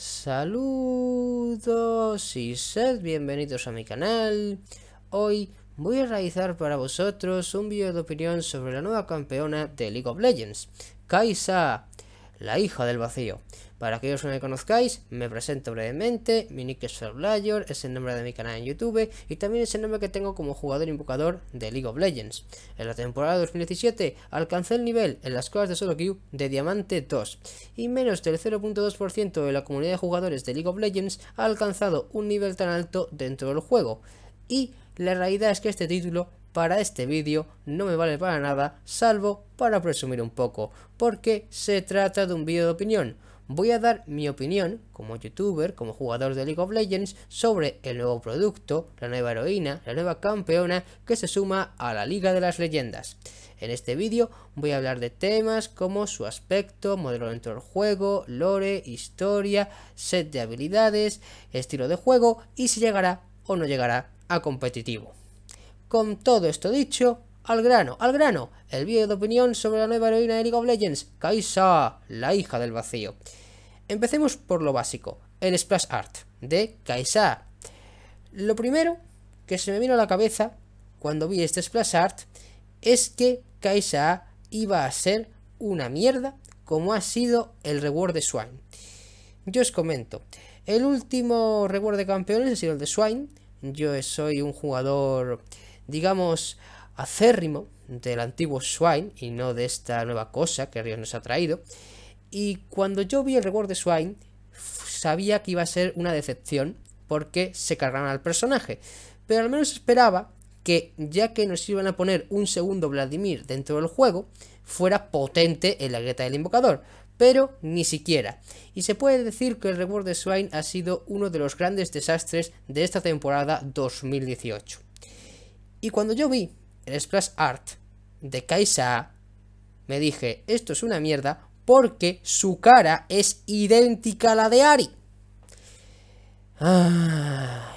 Saludos y sed bienvenidos a mi canal. Hoy voy a realizar para vosotros un vídeo de opinión sobre la nueva campeona de League of Legends, Kaisa la hija del vacío. Para aquellos que no me conozcáis, me presento brevemente, mi nick es Ferblayor, es el nombre de mi canal en YouTube y también es el nombre que tengo como jugador invocador de League of Legends. En la temporada 2017 alcancé el nivel en las cosas de solo queue de Diamante 2 y menos del 0.2% de la comunidad de jugadores de League of Legends ha alcanzado un nivel tan alto dentro del juego y la realidad es que este título para este vídeo no me vale para nada, salvo para presumir un poco, porque se trata de un vídeo de opinión. Voy a dar mi opinión, como youtuber, como jugador de League of Legends, sobre el nuevo producto, la nueva heroína, la nueva campeona que se suma a la Liga de las Leyendas. En este vídeo voy a hablar de temas como su aspecto, modelo dentro del juego, lore, historia, set de habilidades, estilo de juego y si llegará o no llegará a competitivo. Con todo esto dicho, al grano, al grano, el vídeo de opinión sobre la nueva heroína de League of Legends, Kaisa, la hija del vacío. Empecemos por lo básico, el splash art de Kaisa. Lo primero que se me vino a la cabeza cuando vi este splash art es que Kaisa iba a ser una mierda como ha sido el reward de Swine. Yo os comento, el último reward de campeones ha sido el de Swine, yo soy un jugador digamos, acérrimo del antiguo Swain y no de esta nueva cosa que Ríos nos ha traído. Y cuando yo vi el reward de Swain sabía que iba a ser una decepción porque se cargaron al personaje. Pero al menos esperaba que, ya que nos iban a poner un segundo Vladimir dentro del juego, fuera potente en la grieta del invocador. Pero ni siquiera. Y se puede decir que el reward de Swain ha sido uno de los grandes desastres de esta temporada 2018. Y cuando yo vi el splash art de Kaisa, me dije, esto es una mierda porque su cara es idéntica a la de Ari. Ah,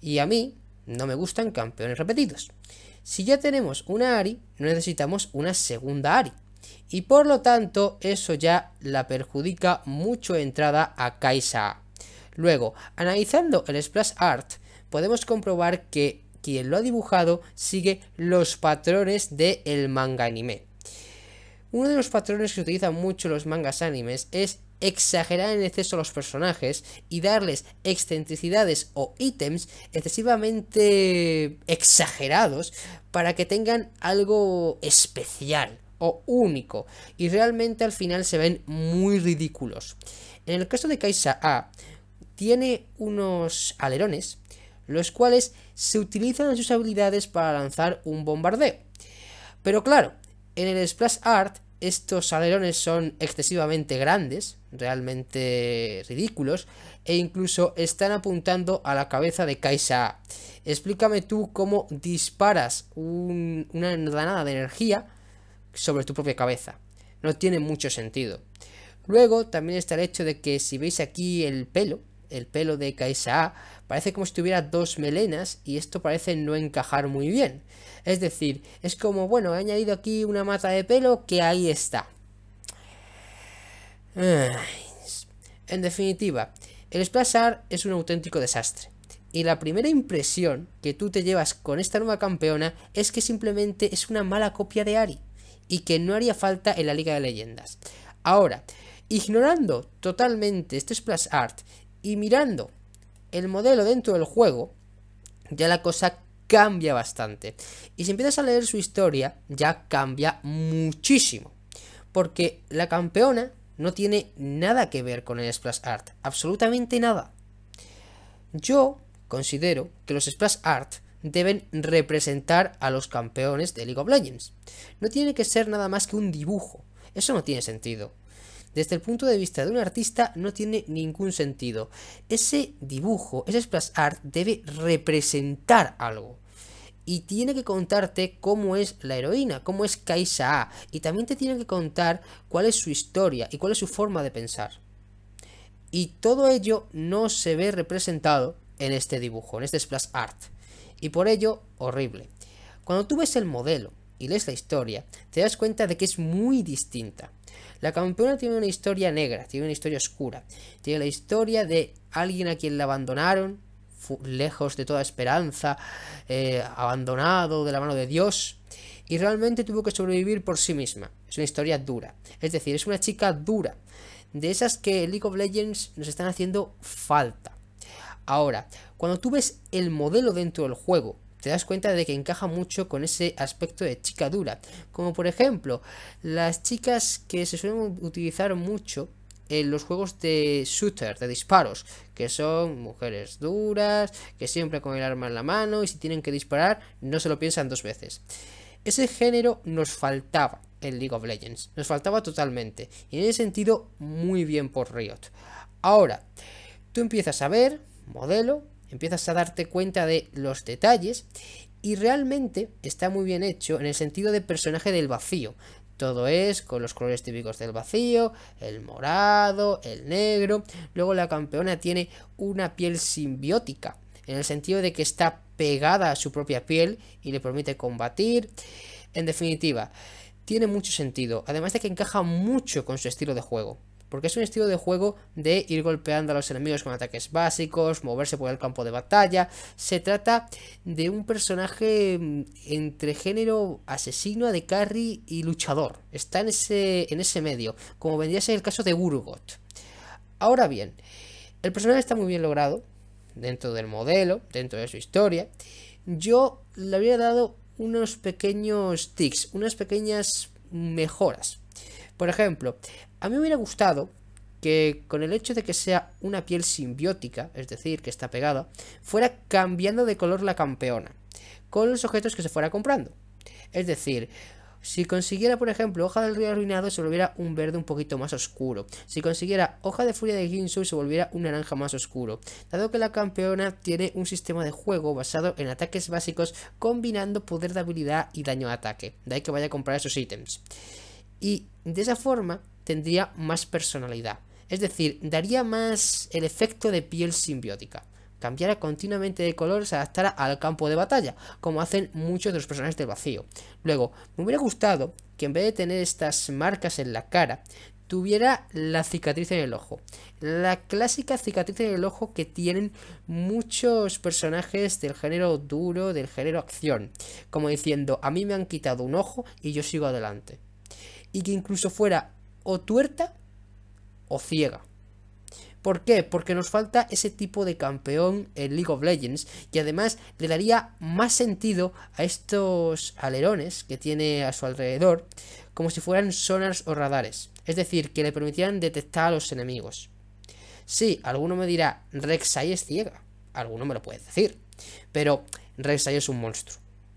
y a mí no me gustan campeones repetidos. Si ya tenemos una Ari, necesitamos una segunda Ari. Y por lo tanto, eso ya la perjudica mucho entrada a Kaisa. Luego, analizando el Splash Art, podemos comprobar que quien lo ha dibujado sigue los patrones del manga anime. Uno de los patrones que utilizan mucho los mangas animes es exagerar en exceso a los personajes y darles excentricidades o ítems excesivamente exagerados para que tengan algo especial o único y realmente al final se ven muy ridículos. En el caso de Kaisa A, tiene unos alerones los cuales se utilizan en sus habilidades para lanzar un bombardeo. Pero claro, en el Splash Art estos alerones son excesivamente grandes, realmente ridículos, e incluso están apuntando a la cabeza de Kaisa. Explícame tú cómo disparas una granada de energía sobre tu propia cabeza. No tiene mucho sentido. Luego también está el hecho de que si veis aquí el pelo, el pelo de Kaisa parece como si tuviera dos melenas y esto parece no encajar muy bien. Es decir, es como, bueno, he añadido aquí una mata de pelo que ahí está. En definitiva, el Splash Art es un auténtico desastre. Y la primera impresión que tú te llevas con esta nueva campeona es que simplemente es una mala copia de Ari y que no haría falta en la Liga de Leyendas. Ahora, ignorando totalmente este splash art y mirando el modelo dentro del juego, ya la cosa cambia bastante. Y si empiezas a leer su historia, ya cambia muchísimo. Porque la campeona no tiene nada que ver con el splash art, absolutamente nada. Yo considero que los splash art deben representar a los campeones de League of Legends. No tiene que ser nada más que un dibujo. Eso no tiene sentido desde el punto de vista de un artista no tiene ningún sentido. Ese dibujo, ese splash art debe representar algo. Y tiene que contarte cómo es la heroína, cómo es Kaisa A. Y también te tiene que contar cuál es su historia y cuál es su forma de pensar. Y todo ello no se ve representado en este dibujo, en este splash art. Y por ello, horrible. Cuando tú ves el modelo y lees la historia, te das cuenta de que es muy distinta. La campeona tiene una historia negra, tiene una historia oscura. Tiene la historia de alguien a quien la abandonaron, lejos de toda esperanza, eh, abandonado de la mano de Dios. Y realmente tuvo que sobrevivir por sí misma. Es una historia dura. Es decir, es una chica dura. De esas que League of Legends nos están haciendo falta. Ahora, cuando tú ves el modelo dentro del juego, te das cuenta de que encaja mucho con ese aspecto de chica dura. Como por ejemplo, las chicas que se suelen utilizar mucho en los juegos de shooter, de disparos, que son mujeres duras, que siempre con el arma en la mano y si tienen que disparar no se lo piensan dos veces. Ese género nos faltaba en League of Legends, nos faltaba totalmente y en ese sentido muy bien por Riot. Ahora, tú empiezas a ver modelo empiezas a darte cuenta de los detalles y realmente está muy bien hecho en el sentido de personaje del vacío. Todo es con los colores típicos del vacío, el morado, el negro. Luego la campeona tiene una piel simbiótica, en el sentido de que está pegada a su propia piel y le permite combatir. En definitiva, tiene mucho sentido, además de que encaja mucho con su estilo de juego porque es un estilo de juego de ir golpeando a los enemigos con ataques básicos, moverse por el campo de batalla. Se trata de un personaje mm, entre género asesino, de carry y luchador. Está en ese, en ese medio, como vendría a ser el caso de Urgot. Ahora bien, el personaje está muy bien logrado dentro del modelo, dentro de su historia. Yo le había dado unos pequeños tics, unas pequeñas mejoras por ejemplo, a mí me hubiera gustado que con el hecho de que sea una piel simbiótica, es decir, que está pegada, fuera cambiando de color la campeona, con los objetos que se fuera comprando. Es decir, si consiguiera, por ejemplo, hoja del río arruinado, se volviera un verde un poquito más oscuro. Si consiguiera hoja de furia de Ginsu, se volviera un naranja más oscuro. Dado que la campeona tiene un sistema de juego basado en ataques básicos, combinando poder de habilidad y daño de ataque. De ahí que vaya a comprar esos ítems y de esa forma tendría más personalidad. Es decir, daría más el efecto de piel simbiótica. Cambiara continuamente de color, se adaptara al campo de batalla, como hacen muchos de los personajes del vacío. Luego, me hubiera gustado que en vez de tener estas marcas en la cara, tuviera la cicatriz en el ojo. La clásica cicatriz en el ojo que tienen muchos personajes del género duro, del género acción. Como diciendo, a mí me han quitado un ojo y yo sigo adelante y que incluso fuera o tuerta o ciega. ¿Por qué? Porque nos falta ese tipo de campeón en League of Legends y además le daría más sentido a estos alerones que tiene a su alrededor como si fueran sonars o radares, es decir, que le permitieran detectar a los enemigos. Sí, alguno me dirá, Rek'Sai es ciega, alguno me lo puede decir, pero Rek'Sai es un monstruo.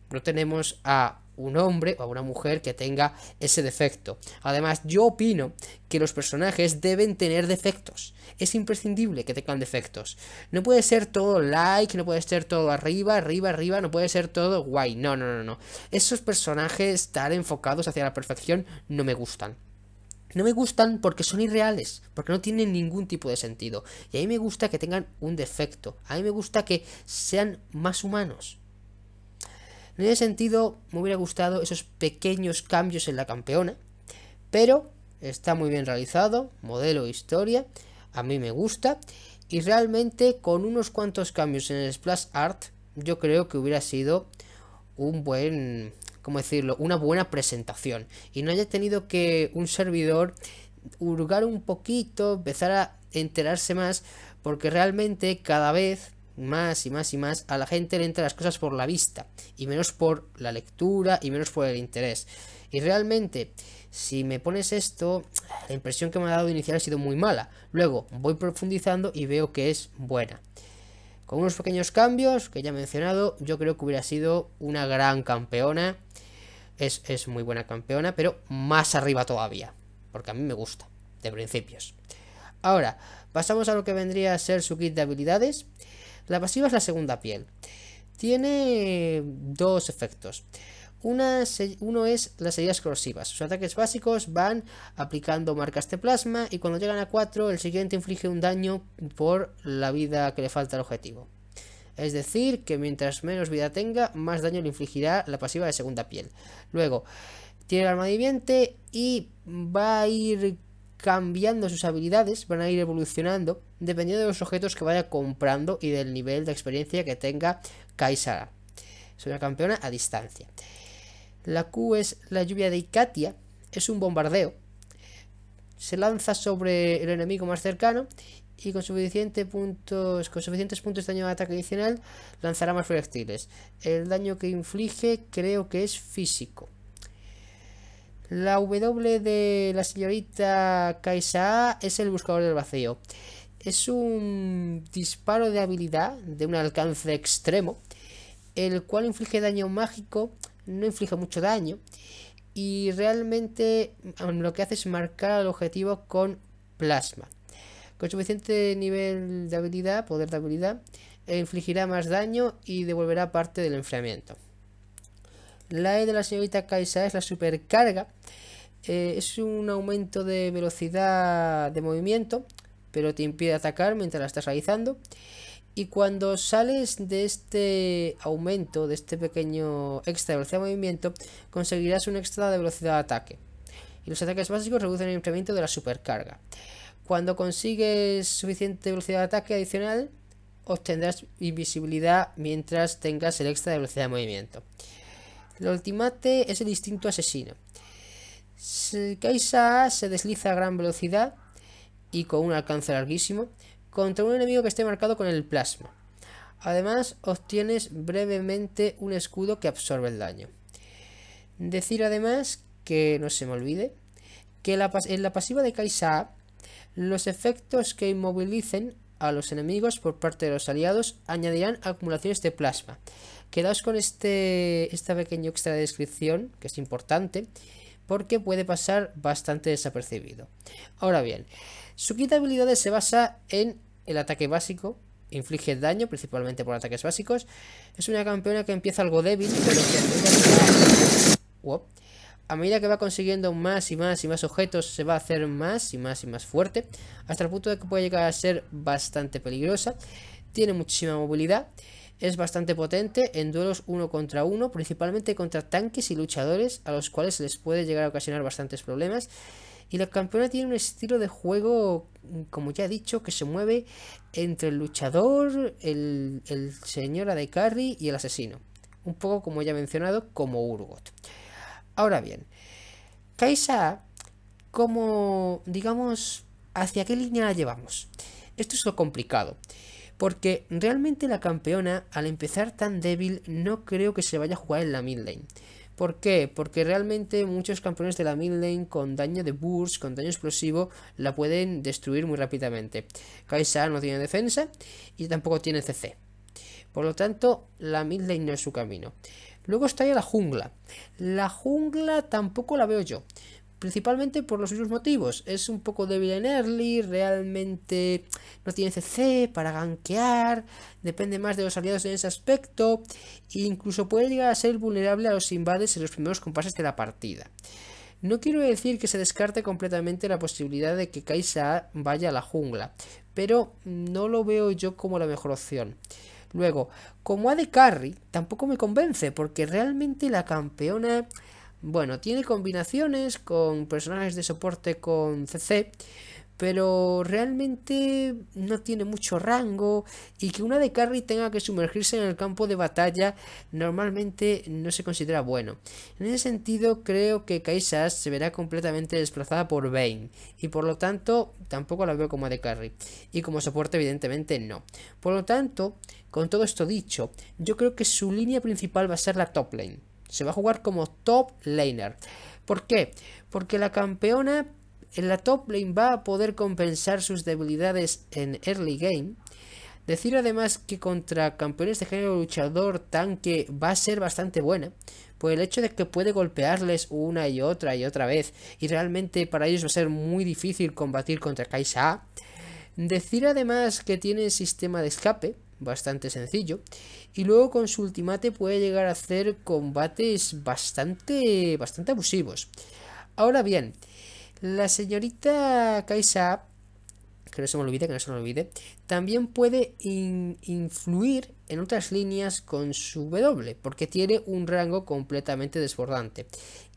No tenemos a un hombre o una mujer que tenga ese defecto. Además, yo opino que los personajes deben tener defectos. Es imprescindible que tengan defectos. No puede ser todo like, no puede ser todo arriba, arriba, arriba, no puede ser todo guay. No, no, no, no. Esos personajes estar enfocados hacia la perfección no me gustan. No me gustan porque son irreales, porque no tienen ningún tipo de sentido. Y a mí me gusta que tengan un defecto. A mí me gusta que sean más humanos. En ese sentido, me hubiera gustado esos pequeños cambios en la campeona, pero está muy bien realizado, modelo historia, a mí me gusta, y realmente con unos cuantos cambios en el Splash Art, yo creo que hubiera sido un buen, ¿cómo decirlo? Una buena presentación, y no haya tenido que un servidor hurgar un poquito, empezar a enterarse más, porque realmente cada vez más y más y más, a la gente le entra las cosas por la vista y menos por la lectura y menos por el interés. Y realmente, si me pones esto, la impresión que me ha dado inicial ha sido muy mala. Luego voy profundizando y veo que es buena. Con unos pequeños cambios que ya he mencionado, yo creo que hubiera sido una gran campeona. Es, es muy buena campeona, pero más arriba todavía. Porque a mí me gusta, de principios. Ahora, pasamos a lo que vendría a ser su kit de habilidades. La pasiva es la segunda piel. Tiene dos efectos. Una, uno es las heridas corrosivas. Sus ataques básicos van aplicando marcas de plasma y cuando llegan a 4 el siguiente inflige un daño por la vida que le falta al objetivo. Es decir, que mientras menos vida tenga, más daño le infligirá la pasiva de segunda piel. Luego, tiene el arma viviente y va a ir cambiando sus habilidades, van a ir evolucionando dependiendo de los objetos que vaya comprando y del nivel de experiencia que tenga Kaisara. Es una campeona a distancia. La Q es la lluvia de Icatia, es un bombardeo. Se lanza sobre el enemigo más cercano y con, suficiente puntos, con suficientes puntos de daño de ataque adicional lanzará más proyectiles. El daño que inflige creo que es físico. La W de la señorita Kaisa es el buscador del vacío. Es un disparo de habilidad de un alcance extremo, el cual inflige daño mágico, no inflige mucho daño, y realmente mm, lo que hace es marcar al objetivo con plasma. Con suficiente nivel de habilidad, poder de habilidad, infligirá más daño y devolverá parte del enfriamiento. La E de la señorita Kaisa es la supercarga. Eh, es un aumento de velocidad de movimiento, pero te impide atacar mientras la estás realizando. Y cuando sales de este aumento, de este pequeño extra de velocidad de movimiento, conseguirás un extra de velocidad de ataque. Y los ataques básicos reducen el incremento de la supercarga. Cuando consigues suficiente velocidad de ataque adicional, obtendrás invisibilidad mientras tengas el extra de velocidad de movimiento. El ultimate es el instinto asesino. Kaisa se desliza a gran velocidad y con un alcance larguísimo contra un enemigo que esté marcado con el plasma. Además, obtienes brevemente un escudo que absorbe el daño. Decir además que no se me olvide que en la pasiva de Kaisa los efectos que inmovilicen a los enemigos por parte de los aliados añadirán acumulaciones de plasma, Quedaos con este, esta pequeño extra de descripción, que es importante, porque puede pasar bastante desapercibido. Ahora bien, su quita habilidades se basa en el ataque básico, inflige daño, principalmente por ataques básicos. Es una campeona que empieza algo débil, pero a medida que va consiguiendo más y más y más objetos, se va a hacer más y más y más fuerte, hasta el punto de que puede llegar a ser bastante peligrosa. Tiene muchísima movilidad es bastante potente en duelos uno contra uno, principalmente contra tanques y luchadores, a los cuales les puede llegar a ocasionar bastantes problemas. Y la campeona tiene un estilo de juego, como ya he dicho, que se mueve entre el luchador, el, señor señora y el asesino. Un poco como ya he mencionado, como Urgot. Ahora bien, Kaisa, como digamos, ¿hacia qué línea la llevamos? Esto es lo complicado porque realmente la campeona, al empezar tan débil, no creo que se vaya a jugar en la mid lane. ¿Por qué? Porque realmente muchos campeones de la mid lane con daño de burst, con daño explosivo, la pueden destruir muy rápidamente. Kaisa no tiene defensa y tampoco tiene CC. Por lo tanto, la mid lane no es su camino. Luego está ya la jungla. La jungla tampoco la veo yo principalmente por los mismos motivos. Es un poco débil en early, realmente no tiene CC para gankear, depende más de los aliados en ese aspecto, e incluso puede llegar a ser vulnerable a los invades en los primeros compases de la partida. No quiero decir que se descarte completamente la posibilidad de que Kaisa vaya a la jungla, pero no lo veo yo como la mejor opción. Luego, como de Carry, tampoco me convence, porque realmente la campeona bueno, tiene combinaciones con personajes de soporte con CC, pero realmente no tiene mucho rango y que una de carry tenga que sumergirse en el campo de batalla normalmente no se considera bueno. En ese sentido creo que Kai'Sa se verá completamente desplazada por Vayne y por lo tanto tampoco la veo como de carry y como soporte evidentemente no. Por lo tanto, con todo esto dicho, yo creo que su línea principal va a ser la top lane. Se va a jugar como top laner. ¿Por qué? Porque la campeona en la top lane va a poder compensar sus debilidades en early game. Decir además que contra campeones de género luchador tanque va a ser bastante buena, por el hecho de que puede golpearles una y otra y otra vez, y realmente para ellos va a ser muy difícil combatir contra Kaisa. Decir además que tiene sistema de escape, bastante sencillo. Y luego con su ultimate puede llegar a hacer combates bastante, bastante abusivos. Ahora bien, la señorita Kaisa, que no se me olvide, que no se me olvide, también puede influir en otras líneas con su W, porque tiene un rango completamente desbordante.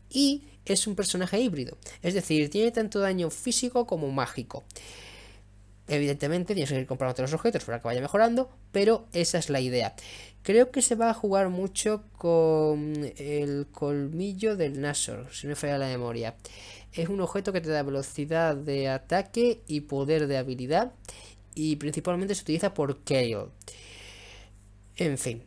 Y es un personaje híbrido, es decir, tiene tanto daño físico como mágico. Evidentemente tienes que ir comprando otros objetos para que vaya mejorando, pero esa es la idea. Creo que se va a jugar mucho con el colmillo del Nasor, si no me falla la memoria. Es un objeto que te da velocidad de ataque y poder de habilidad y principalmente se utiliza por Kale. En fin,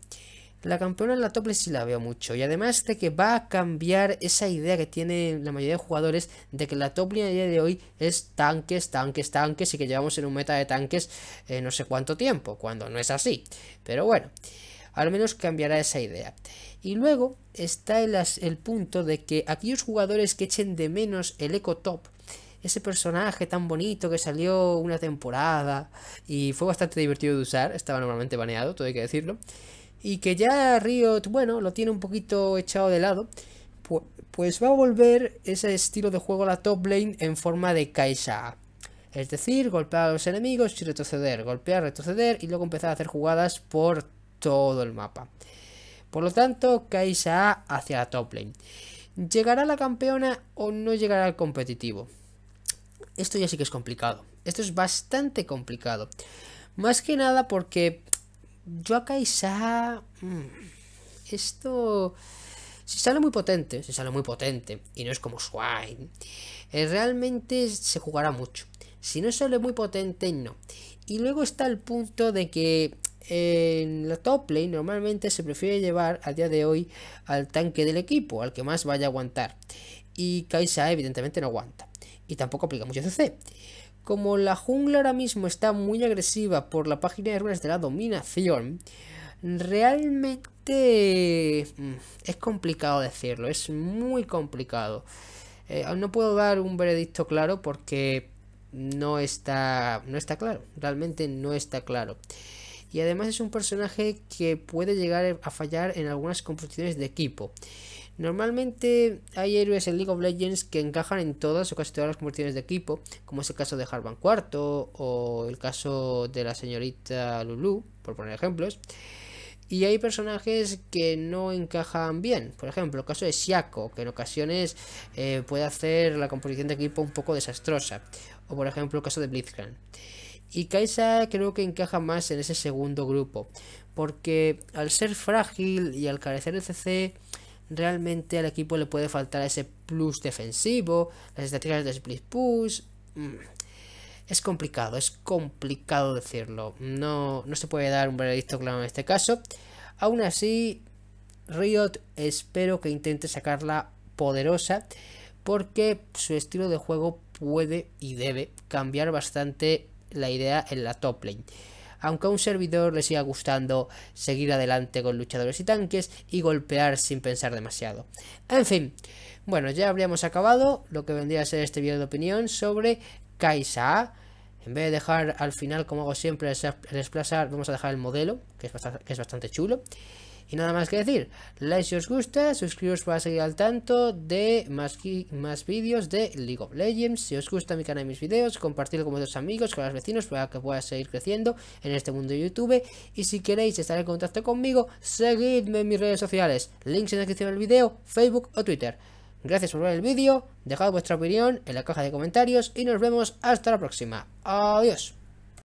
la campeona en la tople sí la veo mucho. Y además de que va a cambiar esa idea que tiene la mayoría de jugadores de que la top a día de hoy es tanques, tanques, tanques y que llevamos en un meta de tanques eh, no sé cuánto tiempo, cuando no es así. Pero bueno, al menos cambiará esa idea. Y luego está el, el punto de que aquellos jugadores que echen de menos el eco top ese personaje tan bonito que salió una temporada y fue bastante divertido de usar, estaba normalmente baneado, todo hay que decirlo y que ya Riot, bueno, lo tiene un poquito echado de lado, pues, va a volver ese estilo de juego la top lane en forma de Kaisa. Es decir, golpear a los enemigos y retroceder, golpear, retroceder y luego empezar a hacer jugadas por todo el mapa. Por lo tanto, Kaisa hacia la top lane. ¿Llegará la campeona o no llegará al competitivo? Esto ya sí que es complicado. Esto es bastante complicado. Más que nada porque yo a Kai'Sa, mm, Esto. Si sale muy potente, si sale muy potente, y no es como Swine, eh, realmente se jugará mucho. Si no sale muy potente, no. Y luego está el punto de que en la top lane normalmente se prefiere llevar al día de hoy al tanque del equipo, al que más vaya a aguantar. Y Kaisa evidentemente no aguanta. Y tampoco aplica mucho CC. Como la jungla ahora mismo está muy agresiva por la página de runas de la dominación, realmente mm, es complicado decirlo, es muy complicado. Eh, no puedo dar un veredicto claro porque no está, no está claro, realmente no está claro. Y además es un personaje que puede llegar a fallar en algunas composiciones de equipo. Normalmente hay héroes en League of Legends que encajan en todas o casi todas las composiciones de equipo, como es el caso de Harvan IV o el caso de la señorita Lulu, por poner ejemplos. Y hay personajes que no encajan bien. Por ejemplo, el caso de Siako, que en ocasiones eh, puede hacer la composición de equipo un poco desastrosa. O por ejemplo, el caso de Blitzcrank. Y Kaisa creo que encaja más en ese segundo grupo. Porque al ser frágil y al carecer de CC, realmente al equipo le puede faltar ese plus defensivo, las estrategias de split push. Mm, es complicado, es complicado decirlo. No, no se puede dar un veredicto claro en este caso. Aún así, Riot espero que intente sacarla poderosa porque su estilo de juego puede y debe cambiar bastante la idea en la top lane aunque a un servidor le siga gustando seguir adelante con luchadores y tanques y golpear sin pensar demasiado. En fin, bueno, ya habríamos acabado lo que vendría a ser este video de opinión sobre Kaisa. En vez de dejar al final, como hago siempre, el desplazar, vamos a dejar el modelo, que es bastante chulo. Y nada más que decir, like si os gusta, suscribiros para seguir al tanto de más, más vídeos de League of Legends. Si os gusta mi canal y mis vídeos, compartirlo con vuestros amigos, con los vecinos, para que pueda seguir creciendo en este mundo de YouTube. Y si queréis estar en contacto conmigo, seguidme en mis redes sociales, links en la descripción del vídeo, Facebook o Twitter. Gracias por ver el vídeo, dejad vuestra opinión en la caja de comentarios y nos vemos hasta la próxima. Adiós.